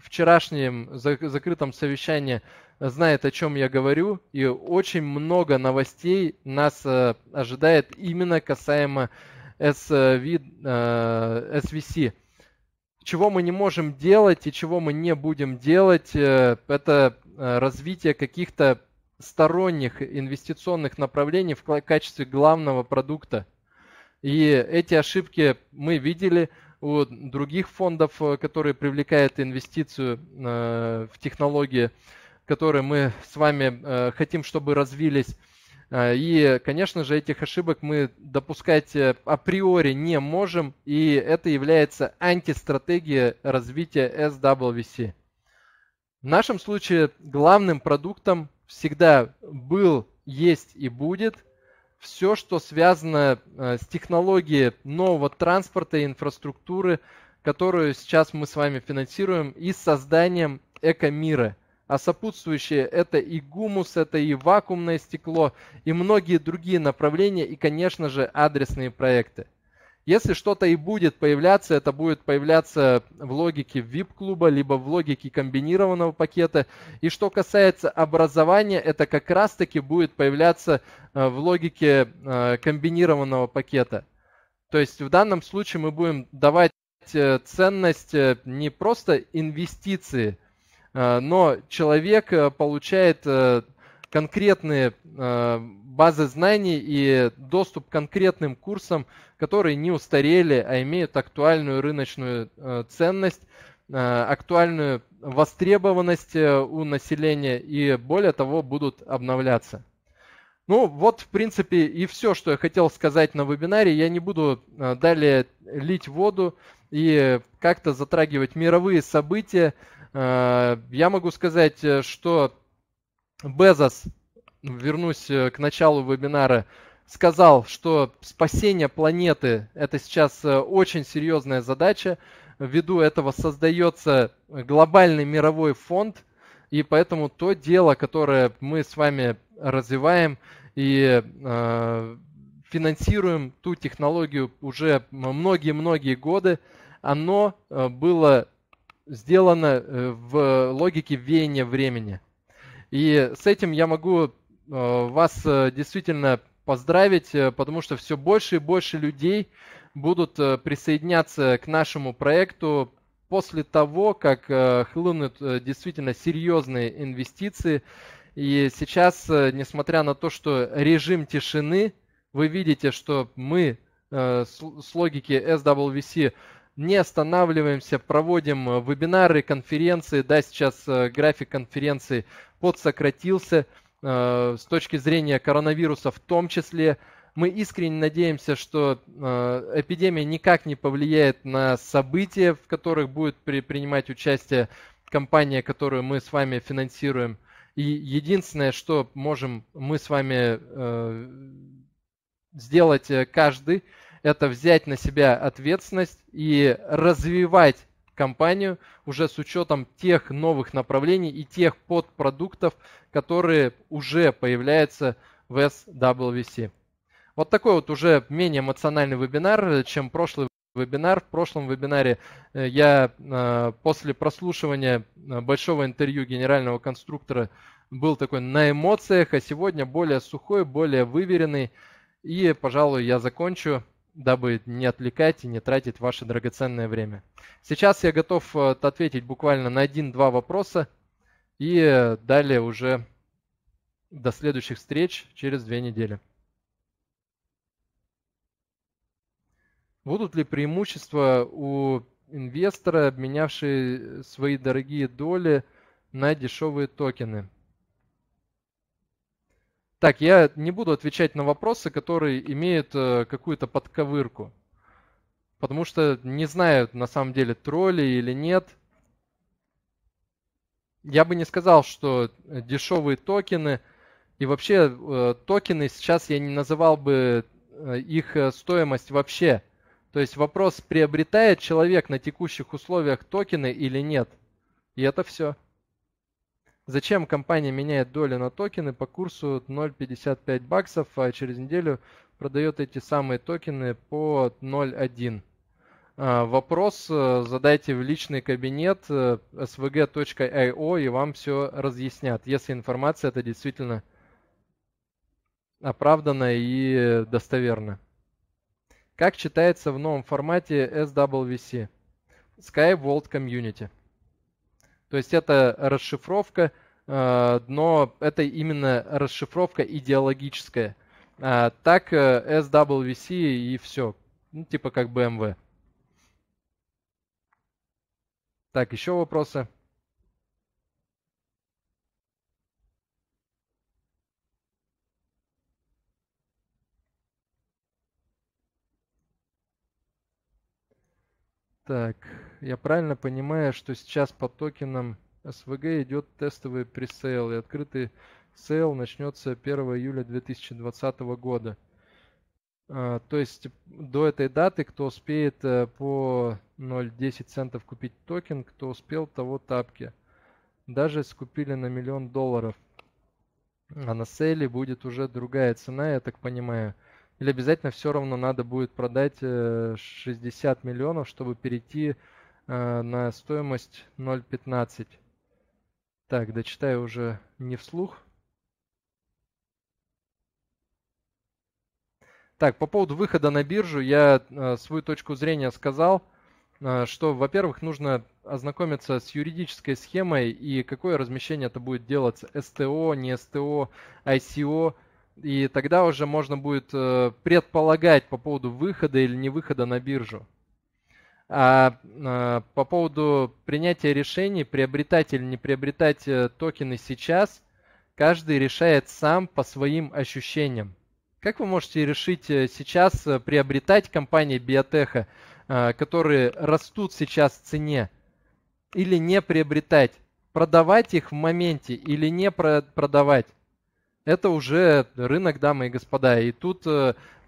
вчерашнем закрытом совещании, знает, о чем я говорю, и очень много новостей нас э, ожидает именно касаемо SV, э, SVC. Чего мы не можем делать и чего мы не будем делать, э, это э, развитие каких-то сторонних инвестиционных направлений в качестве главного продукта. И эти ошибки мы видели у других фондов, э, которые привлекают инвестицию э, в технологии, которые мы с вами э, хотим, чтобы развились. И, конечно же, этих ошибок мы допускать априори не можем, и это является антистратегией развития SWC. В нашем случае главным продуктом всегда был, есть и будет все, что связано э, с технологией нового транспорта и инфраструктуры, которую сейчас мы с вами финансируем, и созданием эко-мира. А сопутствующие это и гумус, это и вакуумное стекло, и многие другие направления, и, конечно же, адресные проекты. Если что-то и будет появляться, это будет появляться в логике VIP-клуба, либо в логике комбинированного пакета. И что касается образования, это как раз-таки будет появляться э, в логике э, комбинированного пакета. То есть в данном случае мы будем давать э, ценность не просто инвестиции, но человек получает конкретные базы знаний и доступ к конкретным курсам, которые не устарели, а имеют актуальную рыночную э, ценность, э, актуальную востребованность э, у населения и более того будут обновляться. Ну вот, в принципе, и все, что я хотел сказать на вебинаре. Я не буду далее лить воду и как-то затрагивать мировые события. Я могу сказать, что Безос вернусь э, к началу вебинара, сказал, что спасение планеты – это сейчас э, очень серьезная задача. Ввиду этого создается глобальный мировой фонд, и поэтому то дело, которое мы с вами развиваем и э, финансируем ту технологию уже многие-многие годы, оно э, было сделано в логике веяния времени. И с этим я могу Э, вас э, действительно поздравить, э, потому что все больше и больше людей будут присоединяться к нашему проекту после того, как хлынут действительно серьезные инвестиции. И сейчас, несмотря на то, что режим тишины, вы видите, что мы с логики SWC не останавливаемся, проводим вебинары, конференции. Да, сейчас график конференций подсократился – Э, с точки зрения коронавируса в том числе. Мы искренне надеемся, что э, эпидемия никак не повлияет на события, в которых будет принимать участие компания, которую мы с вами финансируем. И единственное, что можем мы с вами э, сделать каждый, это взять на себя ответственность и развивать компанию уже с учетом тех новых направлений и тех подпродуктов, которые уже появляются в SWC. Вот такой вот уже менее эмоциональный вебинар, чем прошлый вебинар. В прошлом вебинаре э, я э, после прослушивания э, большого интервью генерального конструктора был такой на эмоциях, а сегодня более сухой, более выверенный. И, пожалуй, я закончу дабы не отвлекать и не тратить ваше драгоценное время. Сейчас я готов э, ответить буквально на один-два вопроса и далее уже до следующих встреч через две недели. Будут ли преимущества у инвестора, обменявшие свои дорогие доли на дешевые токены? Так, я не буду отвечать на вопросы, которые имеют э, какую-то подковырку. Потому что не знаю, на самом деле, тролли или нет. Я бы не сказал, что э, дешевые токены и вообще э, токены сейчас я не называл бы их стоимость вообще. То есть вопрос, приобретает человек на текущих условиях токены или нет. И это все. Зачем компания меняет долю на токены по курсу 0.55 баксов, а через неделю продает эти самые токены по 0.1? А, вопрос э, задайте в личный кабинет э, svg.io и вам все разъяснят, если информация это действительно оправдана и достоверна. Как читается в новом формате SWC? Sky World Community. То есть это расшифровка, э, но это именно расшифровка идеологическая. А, так э, SWC и все. Ну, типа как BMW. Так, еще вопросы? Так я правильно понимаю, что сейчас по токенам СВГ идет тестовый пресейл, и открытый сейл начнется 1 июля 2020 года. А, то есть до этой даты, кто успеет э, по 0,10 центов купить токен, кто успел, того тапки. Даже скупили на миллион долларов. А на сейле будет уже другая цена, я так понимаю. Или обязательно все равно надо будет продать 60 э, миллионов, чтобы перейти Э, на стоимость 0.15. Так, дочитаю уже не вслух. Так, по поводу выхода на биржу я э, свою точку зрения сказал, э, что, во-первых, нужно ознакомиться с юридической схемой и какое размещение это будет делаться, СТО, не СТО, ICO, и тогда уже можно будет предполагать по поводу выхода или не выхода на биржу. А, а, по поводу принятия решений, приобретать или не приобретать э, токены сейчас, каждый решает сам по своим ощущениям. Как вы можете решить э, сейчас э, приобретать компании биотеха, которые растут сейчас в цене, или не приобретать? Продавать их в моменте или не продавать? Это уже рынок, дамы и господа, и тут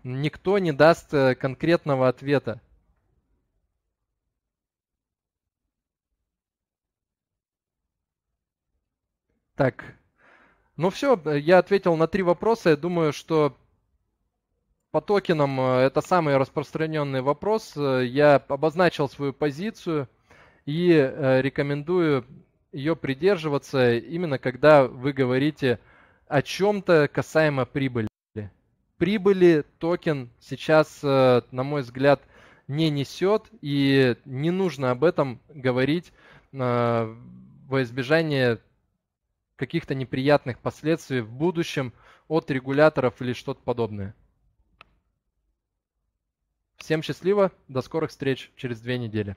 никто не даст конкретного ответа. Так, ну все, э, я ответил на три вопроса. Я думаю, что по токенам э, это самый распространенный вопрос. Э, я обозначил свою позицию и рекомендую ее придерживаться именно когда вы говорите о чем-то касаемо прибыли. Прибыли токен сейчас, на мой взгляд, не несет и не нужно об этом говорить во избежание каких-то неприятных последствий в будущем от регуляторов или что-то подобное. Всем счастливо, до скорых встреч через две недели.